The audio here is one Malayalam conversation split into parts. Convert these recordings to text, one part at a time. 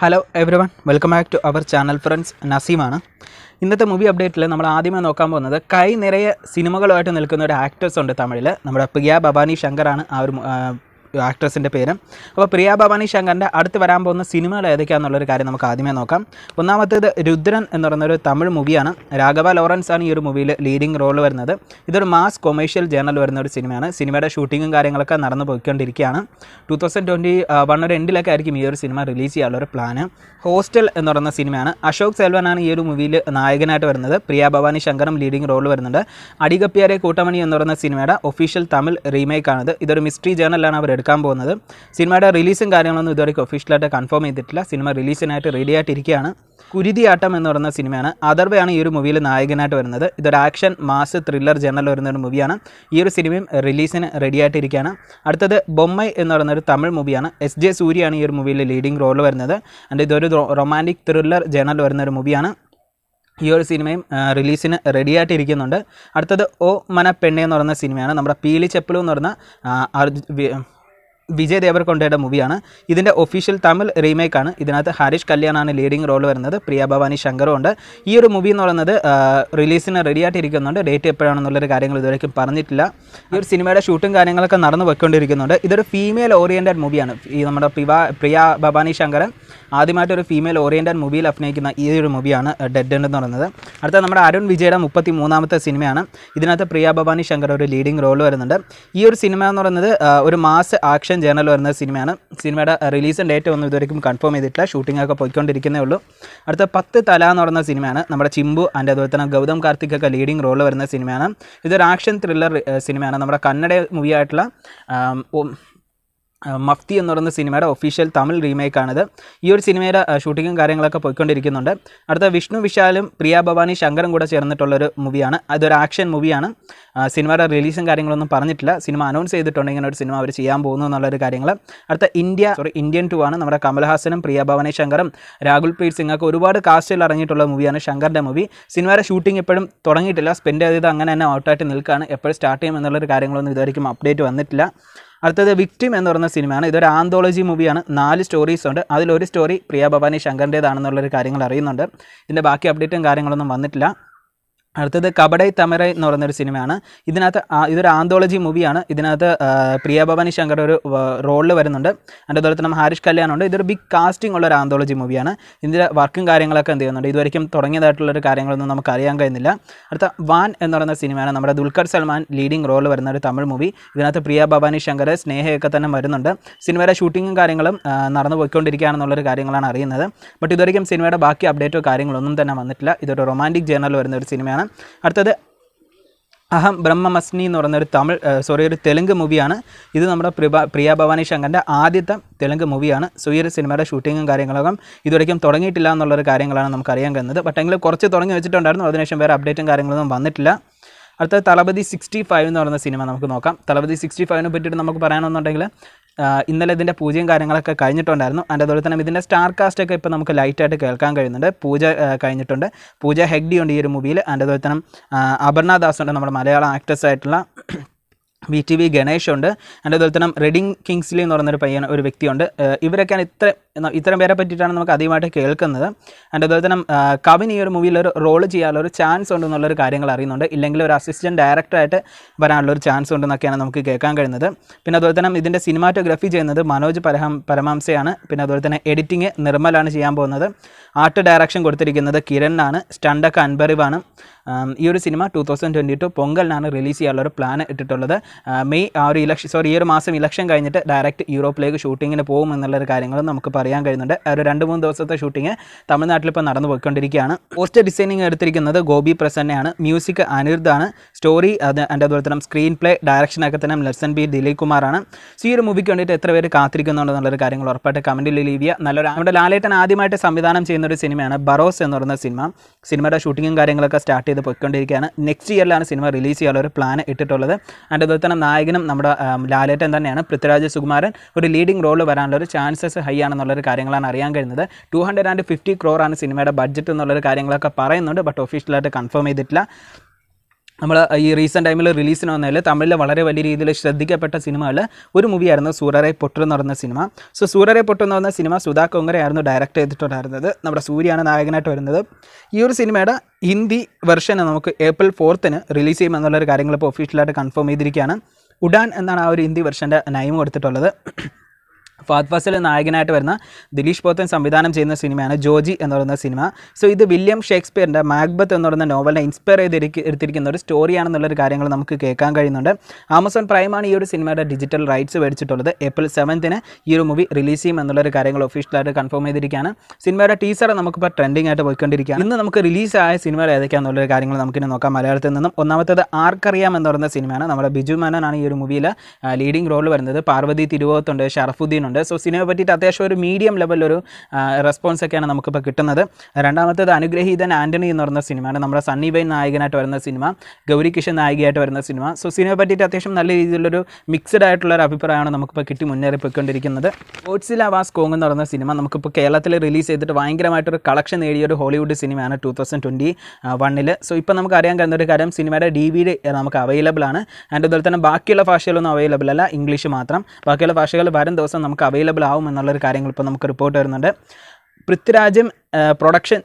hello everyone welcome back to our channel friends നസീമാണ് ഇന്നത്തെ മൂവി അപ്ഡേറ്റിൽ നമ്മൾ ആദ്യമേ നോക്കാൻ പോകുന്നത് കൈ നിറയെ സിനിമകളുമായിട്ട് നിൽക്കുന്ന ഒരു ആക്ടേഴ്സ് ഉണ്ട് തമിഴിൽ നമ്മുടെ പ്രിയ ഭവാനി ശങ്കറാണ് ആ ഒരു ആക്ട്രസിൻ്റെ പേര് അപ്പോൾ പ്രിയ ഭവാനി ശങ്കറിൻ്റെ അടുത്ത് വരാൻ പോകുന്ന സിനിമകൾ ഏതൊക്കെയാണെന്നുള്ളൊരു കാര്യം നമുക്ക് ആദ്യമേ നോക്കാം ഒന്നാമത്തേത് രുദ്രൻ എന്ന് പറയുന്നൊരു തമിഴ് മൂവിയാണ് രാഘവ ലോറൻസ് ആണ് ഈ ഒരു മൂവിയിൽ ലീഡിംഗ് റോൾ വരുന്നത് ഇതൊരു മാസ് കൊമേഴ്ഷ്യൽ ജേണൽ വരുന്ന ഒരു സിനിമയാണ് സിനിമയുടെ ഷൂട്ടിങ്ങും കാര്യങ്ങളൊക്കെ നടന്നു പോയിക്കൊണ്ടിരിക്കുകയാണ് ടു തൗസൻഡ് ട്വൻറ്റി ഒരു എൻഡിലൊക്കെ ആയിരിക്കും ഈ ഒരു സിനിമ റിലീസ് ചെയ്യാനുള്ള ഒരു പ്ലാന് ഹോസ്റ്റൽ എന്ന് പറയുന്ന സിനിമയാണ് അശോക് സെൽവനാണ് ഈ ഒരു മൂവിയിൽ നായകനായിട്ട് വരുന്നത് പ്രിയ ഭവാനി ശങ്കറും ലീഡിംഗ് റോൾ വരുന്നുണ്ട് അടികപ്പിയാരെ കൂട്ടമണി എന്ന് പറയുന്ന സിനിമയുടെ ഒഫീഷ്യൽ തമിഴ് റീമേക്കാണിത് ഇതൊരു മിസ്റ്ററി ജേണലാണ് അവർ എടുക്കുന്നത് എടുക്കാൻ പോകുന്നത് സിനിമയുടെ റിലീസും കാര്യങ്ങളൊന്നും ഇതുവരെ ഒഫീഷ്യലായിട്ട് കൺഫേം ചെയ്തിട്ടില്ല സിനിമ റിലീസിനായിട്ട് റെഡി ആയിട്ടിരിക്കുകയാണ് കുരുതിയാട്ടം എന്ന് പറയുന്ന സിനിമയാണ് അതർവയാണ് ഈ ഒരു മൂവിയിൽ നായകനായിട്ട് വരുന്നത് ഇതൊരു ആക്ഷൻ മാസ് ത്രില്ലർ ജനറൽ വരുന്ന ഒരു മൂവിയാണ് ഈ ഒരു സിനിമയും റിലീസിന് റെഡി ആയിട്ടിരിക്കുകയാണ് അടുത്തത് ബൊമ്മൈ എന്ന് പറയുന്ന ഒരു തമിഴ് മൂവിയാണ് എസ് ജെ സൂര്യയാണ് ഈ ഒരു മൂവിയിൽ ലീഡിംഗ് റോൾ വരുന്നത് ആൻഡ് ഇതൊരു റൊമാൻറ്റിക് ത്രില്ലർ ജനറൽ വരുന്ന ഒരു മൂവിയാണ് ഈ ഒരു സിനിമയും റിലീസിന് റെഡി ആയിട്ടിരിക്കുന്നുണ്ട് അടുത്തത് ഓ മന പെണ്ണെന്ന് എന്ന് പറയുന്ന സിനിമയാണ് നമ്മുടെ പീലിച്ചെപ്പലു എന്ന് പറയുന്ന വിജയ് ദേവർകൊണ്ടയുടെ മൂവിയാണ് ഇതിൻ്റെ ഒഫീഷ്യൽ തമിഴ് റീമേക്കാണ് ഇതിനകത്ത് ഹാരിഷ് കല്യാണാണ് ലീഡിംഗ് റോൾ വരുന്നത് പ്രിയ ഭവാനി ശങ്കറും ഉണ്ട് ഈ ഒരു മൂവി എന്ന് പറയുന്നത് റിലീസിന് റെഡിയായിട്ടിരിക്കുന്നുണ്ട് ഡേറ്റ് എപ്പോഴാണെന്നുള്ളൊരു കാര്യങ്ങൾ ഇതുവരേക്കും പറഞ്ഞിട്ടില്ല ഈ ഒരു സിനിമയുടെ ഷൂട്ടും കാര്യങ്ങളൊക്കെ നടന്നു പോയിക്കൊണ്ടിരിക്കുന്നുണ്ട് ഇതൊരു ഫീമെയിൽ ഓറിയൻറ്റഡ് മൂവിയാണ് ഈ നമ്മുടെ പ്രിവ പ്രിയ ഭവാനി ശങ്കരൻ ആദ്യമായിട്ട് ഒരു ഫീമെയിൽ ഓറിയൻറ്റഡ് മൂവിയിൽ അഭിനയിക്കുന്ന ഈ ഒരു മൂവിയാണ് ഡെഡ് എന്ന് പറയുന്നത് അടുത്ത നമ്മുടെ അരുൺ വിജയുടെ മുപ്പത്തി മൂന്നാമത്തെ സിനിമയാണ് ഇതിനകത്ത് പ്രിയ ഭവാനി ശങ്കർ ഒരു ലീഡിംഗ് റോൾ വരുന്നുണ്ട് ഈ ഒരു സിനിമ എന്ന് പറയുന്നത് ഒരു മാസ് ആക്ഷൻ ജേണൽ ജേർണൽ വരുന്ന സിനിമയാണ് സിനിമയുടെ റിലീസ് ഡേറ്റ് ഒന്നും ഇതുവരെയും കൺഫേം ചെയ്തിട്ടില്ല ഷൂട്ടിംഗ് ഒക്കെ പോയിക്കൊണ്ടിരിക്കുന്നേ ഉള്ളൂ അടുത്ത പത്ത് തല എന്ന് പറയുന്ന സിനിമയാണ് നമ്മുടെ ചിമ്പു ആൻഡ് അതുപോലെ തന്നെ ഗൗതം കാർത്തിക് ഒക്കെ ലീഡിംഗ് റോൾ വരുന്ന സിനിമയാണ് ഇതൊരു ആക്ഷൻ ത്രില്ലർ സിനിമയാണ് നമ്മുടെ കന്നഡ മൂവി ആയിട്ടുള്ള മഫ്തി എന്ന് പറയുന്ന സിനിമയുടെ ഒഫീഷ്യൽ തമിഴ് റീമേക്കാണിത് ഈ ഒരു സിനിമയുടെ ഷൂട്ടിങ്ങും കാര്യങ്ങളൊക്കെ പോയിക്കൊണ്ടിരിക്കുന്നുണ്ട് അടുത്ത വിഷ്ണു വിശാലും പ്രിയ ഭവാനി ശങ്കറും കൂടെ ചേർന്നിട്ടുള്ളൊരു മൂവിയാണ് അതൊരു ആക്ഷൻ മൂവിയാണ് സിനിമയുടെ റിലീസും കാര്യങ്ങളൊന്നും പറഞ്ഞിട്ടില്ല സിനിമ അനൗൺസ് ചെയ്തിട്ടുണ്ട് ഇങ്ങനെ ഒരു സിനിമ അവർ ചെയ്യാൻ പോകുന്നു എന്നുള്ളൊരു കാര്യങ്ങൾ അടുത്ത ഇന്ത്യ സോറി ഇന്ത്യൻ ടു ആണ് നമ്മുടെ കമൽഹാസനും പ്രിയ ഭവാനി ശങ്കറും രാഹുൽ പ്രീത് സിംഗ് ഒക്കെ ഒരുപാട് കാസ്റ്റിൽ ഇറങ്ങിയിട്ടുള്ള മൂവിയാണ് ശങ്കറിൻ്റെ മൂവി സിനിമയുടെ ഷൂട്ടിംഗ് എപ്പോഴും തുടങ്ങിയിട്ടില്ല സ്പെൻഡ് ചെയ്തത് അങ്ങനെ തന്നെ ഔട്ടായിട്ട് നിൽക്കുകയാണ് എപ്പോഴും സ്റ്റാർട്ട് ചെയ്യും എന്നുള്ളൊരു കാര്യങ്ങളൊന്നും ഇതുവരെയും അപ്ഡേറ്റ് വന്നിട്ടില്ല അടുത്തത് വിക്ടിം എന്ന് പറയുന്ന സിനിമയാണ് ഇതൊരു ആന്തോളജി മൂവിയാണ് നാല് സ്റ്റോറീസ് ഉണ്ട് അതിലൊരു സ്റ്റോറി പ്രിയ ഭവാനി ശങ്കറിൻ്റേതാണെന്നുള്ളൊരു കാര്യങ്ങൾ അറിയുന്നുണ്ട് ഇതിൻ്റെ ബാക്കി അപ്ഡേറ്റും കാര്യങ്ങളൊന്നും വന്നിട്ടില്ല അടുത്തത് കബഡൈ തമരൈ എന്ന് പറയുന്നൊരു സിനിമയാണ് ഇതിനകത്ത് ഇതൊരു ആന്തോളജി മൂവിയാണ് ഇതിനകത്ത് പ്രിയഭവാനി ശങ്കർ ഒരു റോളിൽ വരുന്നുണ്ട് അതിൻ്റെ അതുപോലെ തന്നെ ഹാരിഷ് കല്യാണുണ്ട് ഇതൊരു ബിഗ് കാസ്റ്റിംഗ് ഉള്ള ഒരു ആന്തോളജി മൂവിയാണ് ഇതിൻ്റെ വർക്കും കാര്യങ്ങളൊക്കെ എന്ത് ചെയ്യുന്നുണ്ട് തുടങ്ങിയതായിട്ടുള്ള ഒരു കാര്യങ്ങളൊന്നും നമുക്ക് അറിയാൻ കഴിയുന്നില്ല അടുത്ത വാൻ എന്ന് പറയുന്ന സിനിമയാണ് നമ്മുടെ ദുൽഖർ സൽമാൻ ലീഡിംഗ് റോളിൽ വരുന്ന ഒരു തമിഴ് മൂവി ഇതിനകത്ത് പ്രിയ ഭവാനി ശങ്കർ സ്നേഹയൊക്കെ തന്നെ വരുന്നുണ്ട് സിനിമയുടെ ഷൂട്ടിങ്ങും കാര്യങ്ങളും നടന്നു പോയിക്കൊണ്ടിരിക്കുകയാണെന്നുള്ളൊരു കാര്യങ്ങളാണ് അറിയുന്നത് ബട്ട് ഇതുവരെയും സിനിമയുടെ ബാക്കി അപ്ഡേറ്റോ കാര്യങ്ങളൊന്നും തന്നെ വന്നിട്ടില്ല ഇതൊരു റൊമാൻറ്റിക് ജേണൽ വരുന്ന ഒരു സിനിമയാണ് അടുത്തത് അഹം ബ്രഹ്മമസ്നി എന്ന് പറയുന്ന ഒരു തമിഴ് സോറി ഒരു തെലുങ്ക് മൂവിയാണ് ഇത് നമ്മുടെ പ്രിഭ പ്രിയ ഭവാനി ശങ്കറിൻ്റെ ആദ്യത്തെ തെലുങ്ക് മൂവിയാണ് സോ ഈ ഒരു സിനിമയുടെ ഷൂട്ടിങ്ങും കാര്യങ്ങളൊക്കെ ഇതുവരേക്കും തുടങ്ങിയിട്ടില്ല എന്നുള്ളൊരു കാര്യങ്ങളാണ് നമുക്ക് അറിയാൻ കഴിയുന്നത് ബട്ടെങ്കിലും കുറച്ച് തുടങ്ങി വെച്ചിട്ടുണ്ടായിരുന്നു അതിനുശേഷം വേറെ അപ്ഡേറ്റും കാര്യങ്ങളൊന്നും വന്നിട്ടില്ല അടുത്തത് തളപതി സിക്സ്റ്റി ഫൈവ് എന്ന് പറയുന്ന സിനിമ നമുക്ക് നോക്കാം തളപതി സിക്സ്റ്റി ഫൈവിനെ പറ്റിയിട്ട് നമുക്ക് പറയണമെന്നുണ്ടെങ്കിൽ ഇന്നലെ ഇതിൻ്റെ പൂജയും കാര്യങ്ങളൊക്കെ കഴിഞ്ഞിട്ടുണ്ടായിരുന്നു അതിൻ്റെ അതുപോലെ തന്നെ ഇതിൻ്റെ സ്റ്റാർ കാസ്റ്റൊക്കെ ഇപ്പോൾ നമുക്ക് ലൈറ്റായിട്ട് കേൾക്കാൻ കഴിയുന്നുണ്ട് പൂജ കഴിഞ്ഞിട്ടുണ്ട് പൂജ ഹെഗ്ഡി ഉണ്ട് ഈ ഒരു മൂവിയിൽ അതിൻ്റെ അതുപോലെ തന്നെ അപർണ ദാസ് ഉണ്ട് നമ്മുടെ മലയാളം ആക്ട്രസ് ആയിട്ടുള്ള വി ടി വി ഗണേഷുണ്ട് അതിൻ്റെ അതുപോലെ തന്നെ റെഡിങ് കിങ്സ്ലി എന്ന് പറയുന്നൊരു പയ്യൻ ഒരു വ്യക്തിയുണ്ട് ഇവരൊക്കെയാണ് ഇത്ര ഇത്തരം പേരെ പറ്റിയിട്ടാണ് നമുക്ക് അധികമായിട്ട് കേൾക്കുന്നത് ആൻഡ് അതുപോലെ തന്നെ കവിൻ ഈ ഒരു മൂവിയിൽ ഒരു റോൾ ചെയ്യാനുള്ള ഒരു ചാൻസ് ഉണ്ടെന്നുള്ളൊരു കാര്യങ്ങൾ അറിയുന്നുണ്ട് ഇല്ലെങ്കിൽ ഒരു അസിസ്റ്റൻറ്റ് ഡയറക്ടറായിട്ട് വരാനുള്ള ഒരു ചാൻസ് ഉണ്ടെന്നൊക്കെയാണ് നമുക്ക് കേൾക്കാൻ കഴിയുന്നത് പിന്നെ അതുപോലെ തന്നെ ഇതിൻ്റെ സിനിമാറ്റോഗ്രഫി ചെയ്യുന്നത് മനോജ് പരഹം പരമാംസയാണ് പിന്നെ അതുപോലെ തന്നെ എഡിറ്റിംഗ് നിർമ്മലാണ് ചെയ്യാൻ പോകുന്നത് ആർട്ട് ഡയറക്ഷൻ കൊടുത്തിരിക്കുന്നത് കിരണിനാണ് സ്റ്റണ്ടൊക്കെ അൻബറിവാണ് ഈ ഒരു സിനിമ ടു തൗസൻഡ് ട്വൻറ്റി ടു പൊങ്കലിനാണ് റിലീസ് ചെയ്യാനുള്ള ഒരു പ്ലാൻ ഇട്ടിട്ടുള്ളത് മെയ് ആ ഒരു ഇലക്ഷൻ സോറി ഈ ഒരു മാസം ഇലക്ഷൻ കഴിഞ്ഞിട്ട് ഡയറക്റ്റ് യൂറോപ്പിലേക്ക് ഷൂട്ടിങ്ങിന് പോകും കാര്യങ്ങളും നമുക്ക് പറയാം അറിയാൻ കഴിയുന്നുണ്ട് ഒരു രണ്ട് മൂന്ന് ദിവസത്തെ ഷൂട്ടിംഗ് തമിഴ്നാട്ടിൽ ഇപ്പോൾ നടന്നു പോയിക്കൊണ്ടിരിക്കുകയാണ് പോസ്റ്റർ ഡിസൈനിങ് എടുത്തിരിക്കുന്നത് ഗോപി പ്രസന്നയാണ് മ്യൂസിക് അനിരുദ്ധാണ് സ്റ്റോറി അത് എൻ്റെ അതുപോലെ തന്നെ സ്ക്രീൻ പ്ലേ ഡയറക്ഷനൊക്കെ തന്നെ ലെസൺ ബി ദിലീപ് കുമാറാണ് സോ ഈ ഒരു മൂവിക്ക് വേണ്ടിയിട്ട് എത്ര പേര് കാത്തിരിക്കുന്നുണ്ടെന്നുള്ളൊരു കാര്യങ്ങൾ ഉറപ്പായിട്ട് കമൻറ്റിൽ ലീവ് ചെയ്യുക നല്ലൊരു നമ്മുടെ ലാലേട്ടൻ ആദ്യമായിട്ട് സംവിധാനം ചെയ്യുന്ന ഒരു സിനിമയാണ് ബറോസ് എന്ന് പറയുന്ന സിനിമ സിനിമയുടെ ഷൂട്ടിങ്ങും കാര്യങ്ങളൊക്കെ സ്റ്റാർട്ട് ചെയ്ത് പോയിക്കൊണ്ടിരിക്കുകയാണ് നെക്സ്റ്റ് ഇയറിലാണ് സിനിമ റിലീസ് ചെയ്യാനുള്ള ഒരു പ്ലാൻ ഇട്ടിട്ടുള്ളത് അതിൻ്റെ അതുപോലെ തന്നെ നായകനും നമ്മുടെ ലാലേട്ടൻ തന്നെയാണ് പൃഥ്വിരാജ് സുകുമാരൻ ഒരു ലീഡിംഗ് റോൾ വരാനുള്ള ഒരു ചാൻസസ് ഹൈ ആണെന്നുള്ള എന്നുള്ളൊരു കാര്യങ്ങളാണ് അറിയാൻ കഴിയുന്നത് ടു ഹൺഡ്രഡ് ആൻഡ് ഫിഫ്റ്റി ആണ് സിനിമയുടെ ബഡ്ജറ്റ് എന്നുള്ളൊരു കാര്യങ്ങളൊക്കെ പറയുന്നുണ്ട് ബട്ട് ഒഫീഷ്യലായിട്ട് കൺഫേം ചെയ്തിട്ടില്ല നമ്മൾ ഈ റീസെൻറ്റ് ടൈമിൽ റിലീസിന് വന്നതിൽ തമിഴിൽ വളരെ വലിയ രീതിയിൽ ശ്രദ്ധിക്കപ്പെട്ട സിനിമകൾ ഒരു മൂവിയായിരുന്നു സൂരറെ പൊട്ടു എന്ന് പറയുന്ന സിനിമ സോ സൂരറെ പൊട്ടു എന്ന് പറയുന്ന സിനിമ സുധാ കൊങ്കരയായിരുന്നു ഡയറക്റ്റ് ചെയ്തിട്ടുണ്ടായിരുന്നത് നമ്മുടെ സൂര്യയാണ് നായകനായിട്ട് വരുന്നത് ഈ ഒരു സിനിമയുടെ ഹിന്ദി വെർഷൻ നമുക്ക് ഏപ്രിൽ ഫോർത്തിന് റിലീസ് ചെയ്യുമെന്നുള്ളൊരു കാര്യങ്ങൾ ഇപ്പോൾ ഒഫീഷ്യലായിട്ട് കൺഫേം ചെയ്തിരിക്കുകയാണ് ഉഡാൻ എന്നാണ് ആ ഒരു ഹിന്ദി വെർഷൻ്റെ നയം കൊടുത്തിട്ടുള്ളത് ഫാദ് ഫസൽ നായകനായിട്ട് വരുന്ന ദിലീഷ് പോത്തൻ സംവിധാനം ചെയ്യുന്ന സിനിമയാണ് ജോജി എന്ന് പറയുന്ന സിനിമ സോ ഇത് വില്യം ഷേക്സ്പിയറിൻ്റെ മാക്ബത്ത് എന്ന് പറയുന്ന നോവലിനെ ഇൻസ്പയർ ചെയ്തിരിക്ക എടുത്തിരിക്കുന്ന ഒരു സ്റ്റോറിയാണെന്നുള്ളൊരു കാര്യങ്ങൾ നമുക്ക് കേൾക്കാൻ കഴിയുന്നുണ്ട് ആമസോൺ പ്രൈമാണ് ഈ ഒരു സിനിമയുടെ ഡിജിറ്റൽ റൈറ്റ്സ് മേടിച്ചിട്ടുള്ളത് ഏപ്രിൽ സെവൻത്തിന് ഈ ഒരു മൂവി റിലീസ് ചെയ്യും എന്നുള്ളൊരു കാര്യങ്ങൾ ഒഫീഷ്യലായിട്ട് കൺഫേം ചെയ്തിരിക്കുകയാണ് സിനിമയുടെ ടീസർ നമുക്കിപ്പോൾ ട്രെൻഡിങ് ആയിട്ട് പോയിക്കൊണ്ടിരിക്കുകയാണ് ഇന്ന് നമുക്ക് റിലീസ് ആയ സിനിമകൾ ഏതൊക്കെയാണെന്നുള്ളൊരു കാര്യങ്ങൾ നമുക്കിനി നോക്കാം മലയാളത്തിൽ നിന്നും ഒന്നാമത്തേത് ആർക്കറിയാം എന്ന് പറയുന്ന സിനിമയാണ് നമ്മുടെ ബിജു മേനോനാണ് ഈ ഒരു മൂവിയിൽ ലീഡിംഗ് റോൾ വരുന്നത് പാർവതി തിരുവോത്തുണ്ട് ഷറഫുദ്ദീൻ കിട്ടുന്നുണ്ട് സോ സിനിമയെ പറ്റിയിട്ട് അത്യാവശ്യം ഒരു മീഡിയം ലെവലൊരു റെസ്പോൺസ് ഒക്കെയാണ് നമുക്കിപ്പോൾ കിട്ടുന്നത് രണ്ടാമത്തേത് അനുഗ്രഹീതൻ ആൻ്റണി എന്ന് പറയുന്ന സിനിമയാണ് നമ്മുടെ സണ്ണി ബൈൻ നായകനായിട്ട് വരുന്ന സിനിമ ഗൗരി കിഷൻ നായികയായിട്ട് വരുന്ന സിനിമ സോ സിനിമയെ പറ്റിയിട്ട് അത്യാവശ്യം നല്ല രീതിയിലുള്ളൊരു മിക്സഡ് ആയിട്ടുള്ള ഒരു അഭിപ്രായമാണ് നമുക്കിപ്പോൾ കിട്ടി പോയിക്കൊണ്ടിരിക്കുന്നത് ഓട്സിൽ ആവാസ് കോങ് എന്ന് പറയുന്ന സിനിമ നമുക്കിപ്പോൾ കേരളത്തിൽ റിലീസ് ചെയ്തിട്ട് ഭയങ്കരമായിട്ടൊരു കളക്ഷൻ നേടിയ ഒരു ഹോളിവുഡ് സിനിമയാണ് ടു തൗസൻഡ് ട്വൻറ്റി വണ്ണിൽ സോ ഇപ്പോൾ നമുക്ക് അറിയാൻ കഴിയുന്ന ഒരു കാര്യം സിനിമയുടെ ഡി വി ഡി നമുക്ക് അവൈലബിൾ ആണ് ആൻഡ് അതുപോലെ തന്നെ ബാക്കിയുള്ള ഭാഷകളൊന്നും അവൈലബിൾ അല്ല ഇംഗ്ലീഷ് മാത്രം ബാക്കിയുള്ള ഭാഷകൾ വരും ദിവസം നമുക്ക് നമുക്ക് അവൈലബിൾ ആവും എന്നുള്ളൊരു കാര്യങ്ങൾ ഇപ്പോൾ നമുക്ക് റിപ്പോർട്ട് വരുന്നുണ്ട് പൃഥ്വിരാജും പ്രൊഡക്ഷൻ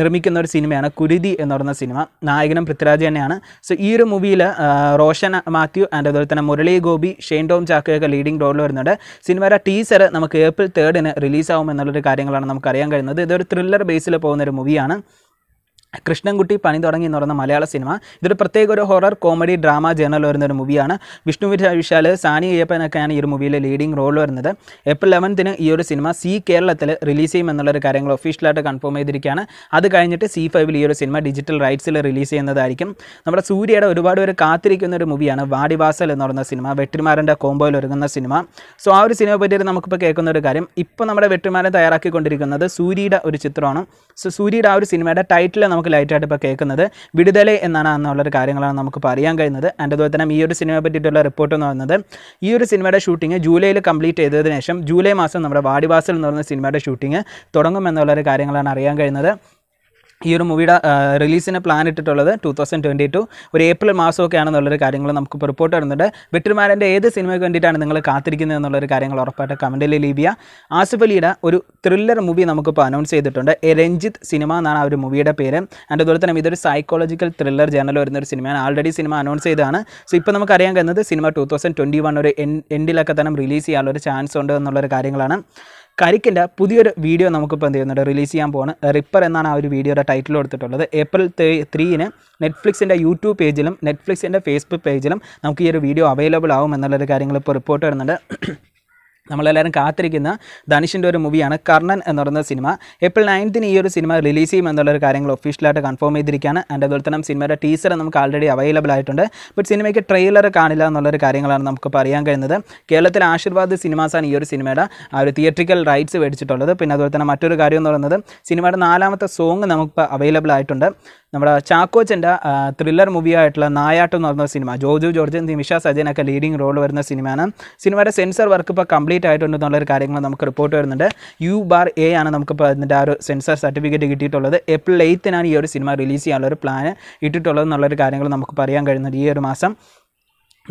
നിർമ്മിക്കുന്ന ഒരു സിനിമയാണ് കുരുതി എന്ന് പറയുന്ന സിനിമ നായകനും പൃഥ്വിരാജ് തന്നെയാണ് സോ ഈ ഒരു മൂവിയിൽ റോഷൻ മാത്യു ആൻഡ് അതുപോലെ തന്നെ മുരളി ഗോപി ഷെയ്ൻ ടോം ചാക്കയൊക്കെ ലീഡിംഗ് റോളിൽ വരുന്നുണ്ട് സിനിമയുടെ ടീസർ നമുക്ക് ഏപ്രിൽ തേർഡിന് റിലീസാവും എന്നുള്ളൊരു കാര്യങ്ങളാണ് നമുക്കറിയാൻ കഴിയുന്നത് ഇതൊരു ത്രില്ലർ ബേസിൽ പോകുന്ന ഒരു മൂവിയാണ് കൃഷ്ണൻകുട്ടി പണി തുടങ്ങി എന്ന് പറയുന്ന മലയാള സിനിമ ഇതൊരു പ്രത്യേക ഒരു ഹൊറർ കോമഡി ഡ്രാമ ജേണൽ വരുന്ന ഒരു മൂവിയാണ് വിഷ്ണു വിശാൽ സാനി അയ്യപ്പനൊക്കെയാണ് ഈ ഒരു മൂവിയിലെ ലീഡിംഗ് റോൾ വരുന്നത് ഏപ്രിൽ ലെവൻത്തിന് ഈ ഒരു സിനിമ സി കേരളത്തിൽ റിലീസ് എന്നുള്ളൊരു കാര്യങ്ങൾ ഒഫീഷ്യലായിട്ട് കൺഫേം ചെയ്തിരിക്കുകയാണ് അത് കഴിഞ്ഞിട്ട് സി ഫൈവിൽ ഈ ഒരു സിനിമ ഡിജിറ്റൽ റൈറ്റ്സിൽ റിലീസ് ചെയ്യുന്നതായിരിക്കും നമ്മുടെ സൂര്യയുടെ ഒരുപാട് പേര് കാത്തിരിക്കുന്ന ഒരു മൂവിയാണ് വാടിവാസൽ എന്ന് പറയുന്ന സിനിമ വെട്ടിമാരൻ്റെ കോമ്പോയിൽ ഒരുങ്ങുന്ന സിനിമ സോ ആ ഒരു സിനിമ പറ്റിയിട്ട് നമുക്കിപ്പോൾ കേൾക്കുന്ന ഒരു കാര്യം ഇപ്പോൾ നമ്മുടെ വെട്ടിമാരൻ തയ്യാറാക്കിക്കൊണ്ടിരിക്കുന്നത് സൂര്യയുടെ ഒരു ചിത്രമാണ് സോ സൂര്യയുടെ ആ ഒരു സിനിമയുടെ ടൈറ്റിൽ നമുക്ക് നമുക്ക് ലൈറ്റായിട്ട് ഇപ്പോൾ കേൾക്കുന്നത് വിടുതല എന്നാണ് എന്നുള്ളൊരു കാര്യങ്ങളാണ് നമുക്ക് അറിയാൻ കഴിയുന്നത് ആൻഡ് അതുപോലെ തന്നെ ഈ ഒരു സിനിമയെ പറ്റിയിട്ടുള്ള റിപ്പോർട്ട് എന്ന് പറയുന്നത് ഈ ഒരു സിനിമയുടെ ഷൂട്ടിംഗ് ജൂലൈയിൽ കംപ്ലീറ്റ് ചെയ്തതിനു ശേഷം ജൂലൈ മാസം നമ്മുടെ വാടിവാസൽ എന്ന് പറയുന്ന സിനിമയുടെ ഷൂട്ടിംഗ് എന്നുള്ളൊരു കാര്യങ്ങളാണ് അറിയാൻ കഴിയുന്നത് ഈ ഒരു മൂവിയുടെ റിലീസിന് പ്ലാൻ ഇട്ടിട്ടുള്ളത് ടു തൗസൻഡ് ട്വൻറ്റി ടു ഒരു ഏപ്രിൽ മാസമൊക്കെ ആണെന്നുള്ളൊരു കാര്യങ്ങൾ നമുക്ക് റിപ്പോർട്ട് വരുന്നുണ്ട് വെറ്റർമാരൻ്റെ ഏത് സിനിമയ്ക്ക് വേണ്ടിയിട്ടാണ് നിങ്ങൾ കാത്തിരിക്കുന്നത് എന്നുള്ളൊരു കാര്യങ്ങൾ ഉറപ്പായിട്ട് കമൻറ്റിൽ ലീവ് ചെയ്യുക ആസിഫ് അലിയുടെ ഒരു ത്രില്ലർ മൂവി നമുക്കിപ്പോൾ അനൗൺസ് ചെയ്തിട്ടുണ്ട് രഞ്ജിത്ത് സിനിമ എന്നാണ് ആ ഒരു മൂവിയുടെ പേര് ആൻഡ് അതുപോലെ തന്നെ ഇതൊരു സൈക്കോളജിക്കൽ ത്രില്ലർ ജേണൽ വരുന്ന ഒരു സിനിമയാണ് ആൾറെഡി സിനിമ അനൗൺസ് ചെയ്താണ് സോ ഇപ്പോൾ നമുക്കറിയാൻ കഴിയുന്നത് സിനിമ ടു തൗസൻഡ് ട്വൻറ്റി വൺ ഒരു എൻഡിലൊക്കെ തന്നെ റിലീസ് ചെയ്യാനുള്ളൊരു ഒരു ചാൻസ് ഉണ്ട് എന്നുള്ളൊരു കാര്യങ്ങളാണ് കരിക്കിൻ്റെ പുതിയൊരു വീഡിയോ നമുക്കിപ്പോൾ എന്ത് ചെയ്യുന്നുണ്ട് റിലീസ് ചെയ്യാൻ പോവാണ് റിപ്പർ എന്നാണ് ആ ഒരു വീഡിയോയുടെ ടൈറ്റിൽ കൊടുത്തിട്ടുള്ളത് ഏപ്രിൽ ത്രീന് നെറ്റ്ഫ്ലിക്സിൻ്റെ യൂട്യൂബ് പേജിലും നെറ്റ്ഫ്ലിക്സിൻ്റെ ഫേസ്ബുക്ക് പേജിലും നമുക്ക് ഈ ഒരു വീഡിയോ അവൈലബിൾ ആവും എന്നുള്ളൊരു കാര്യങ്ങൾ ഇപ്പോൾ റിപ്പോർട്ട് വരുന്നുണ്ട് നമ്മളെല്ലാവരും കാത്തിരിക്കുന്ന ധനുഷിൻ്റെ ഒരു മൂവിയാണ് കർണൻ എന്ന് പറയുന്ന സിനിമ ഏപ്രിൽ നയൻത്തിന് ഈ ഒരു സിനിമ റിലീസ് ചെയ്യും എന്നുള്ളൊരു കാര്യങ്ങൾ ഒഫീഷ്യലായിട്ട് കൺഫേം ചെയ്തിരിക്കുകയാണ് ആൻഡ് അതുപോലെ തന്നെ സിനിമയുടെ ടീസർ നമുക്ക് ആൾറെഡി അവൈലബിൾ ആയിട്ടുണ്ട് ബട്ട് സിനിമയ്ക്ക് ട്രെയിലർ കാണില്ല എന്നുള്ളൊരു കാര്യങ്ങളാണ് നമുക്ക് പറയാൻ കഴിയുന്നത് കേരളത്തിൽ ആശീർവാദ് സിനിമാസാണ് ഈ ഒരു സിനിമയുടെ ആ ഒരു തിയേറ്ററിക്കൽ റൈറ്റ്സ് മേടിച്ചിട്ടുള്ളത് പിന്നെ അതുപോലെ തന്നെ മറ്റൊരു കാര്യം എന്ന് പറയുന്നത് സിനിമയുടെ നാലാമത്തെ സോങ് നമുക്ക് അവൈലബിൾ ആയിട്ടുണ്ട് നമ്മുടെ ചാക്കോച്ചൻ്റെ ത്രില്ലർ മൂവിയായിട്ടുള്ള നായാട്ടം എന്ന് പറയുന്ന സിനിമ ജോജു ജോർജ് നിമിഷ സജനൊക്കെ ലീഡിംഗ് റോൾ വരുന്ന സിനിമയാണ് സിനിമയുടെ സെൻസർ വർക്ക് ഇപ്പോൾ കംപ്ലീറ്റ് കംപ്ലീറ്റ് ആയിട്ടുണ്ട് എന്നുള്ളൊരു കാര്യങ്ങൾ നമുക്ക് റിപ്പോർട്ട് വരുന്നുണ്ട് യു ബാർ എ ആണ് നമുക്കിപ്പോൾ അതിൻ്റെ ആ ഒരു സെൻസർ സർട്ടിഫിക്കറ്റ് കിട്ടിയിട്ടുള്ളത് ഏപ്രിൽ എയ്ത്തിനാണ് ഈ ഒരു സിനിമ റിലീസ് ചെയ്യാനുള്ള ഒരു പ്ലാൻ ഇട്ടിട്ടുള്ളത് എന്നുള്ളൊരു കാര്യങ്ങൾ നമുക്ക് പറയാൻ കഴിയുന്നുണ്ട് ഈ ഒരു മാസം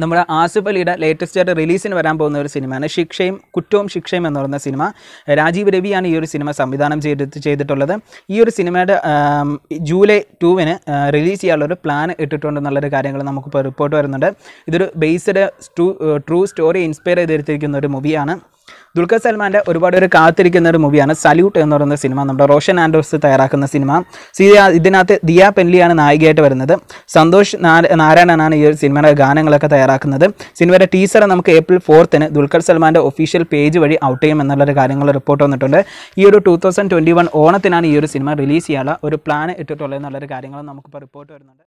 നമ്മുടെ ആസിഫ് അലിയുടെ ലേറ്റസ്റ്റ് ആയിട്ട് റിലീസിന് വരാൻ പോകുന്ന ഒരു സിനിമയാണ് ശിക്ഷയും കുറ്റവും ശിക്ഷയും എന്ന് പറയുന്ന സിനിമ രാജീവ് രവിയാണ് ഈ ഒരു സിനിമ സംവിധാനം ചെയ്തിട്ട് ചെയ്തിട്ടുള്ളത് ഈ ഒരു സിനിമയുടെ ജൂലൈ ടുവിന് റിലീസ് ചെയ്യാനുള്ളൊരു പ്ലാൻ ഇട്ടിട്ടുണ്ട് ഇട്ടിട്ടുണ്ടെന്നുള്ളൊരു കാര്യങ്ങൾ നമുക്കിപ്പോൾ റിപ്പോർട്ട് വരുന്നുണ്ട് ഇതൊരു ബേസ്ഡ് ട്രൂ സ്റ്റോറി ഇൻസ്പയർ ചെയ്തിരിക്കുന്ന ഒരു മൂവിയാണ് ദുൽഖർ സൽമാൻ്റെ ഒരുപാട് പേര് കാത്തിരിക്കുന്ന ഒരു മൂവിയാണ് സല്യൂട്ട് എന്ന് പറയുന്ന സിനിമ നമ്മുടെ റോഷൻ ആൻഡ്രോസ് തയ്യാറാക്കുന്ന സിനിമ ഇതിനകത്ത് ദിയ പെൻലിയാണ് നായികയായിട്ട് വരുന്നത് സന്തോഷ് നാരായണനാണ് ഈ ഒരു സിനിമയുടെ ഗാനങ്ങളൊക്കെ തയ്യാറാക്കുന്നത് സിനിമയുടെ ടീസർ നമുക്ക് ഏപ്രിൽ ഫോർത്തിന് ദുൽഖർ സൽമാൻ്റെ ഒഫീഷ്യൽ പേജ് വഴി ഔട്ട് ചെയ്യും എന്നുള്ളൊരു കാര്യങ്ങൾ റിപ്പോർട്ട് വന്നിട്ടുണ്ട് ഈ ഒരു ടൂ തൗസൻഡ് ട്വൻറ്റി വൺ ഓണത്തിനാണ് ഈ ഒരു സിനിമ റിലീസ് ചെയ്യാനുള്ള ഒരു പ്ലാൻ ഇട്ടിട്ടുള്ളത് എന്നുള്ളൊരു കാര്യങ്ങൾ നമുക്കിപ്പോൾ റിപ്പോർട്ട് വരുന്നുണ്ട്